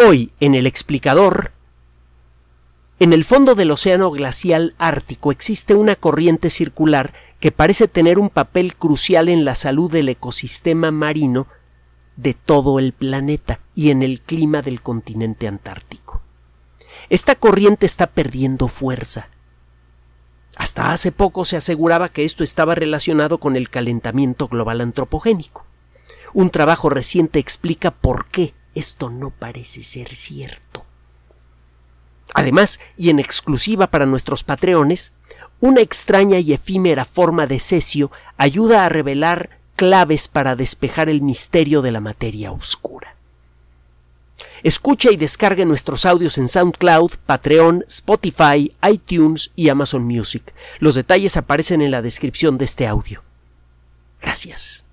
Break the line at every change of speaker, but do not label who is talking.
Hoy, en el explicador, en el fondo del océano glacial ártico existe una corriente circular que parece tener un papel crucial en la salud del ecosistema marino de todo el planeta y en el clima del continente antártico. Esta corriente está perdiendo fuerza. Hasta hace poco se aseguraba que esto estaba relacionado con el calentamiento global antropogénico. Un trabajo reciente explica por qué esto no parece ser cierto. Además, y en exclusiva para nuestros patreones, una extraña y efímera forma de cesio ayuda a revelar claves para despejar el misterio de la materia oscura. Escucha y descargue nuestros audios en SoundCloud, Patreon, Spotify, iTunes y Amazon Music. Los detalles aparecen en la descripción de este audio. Gracias.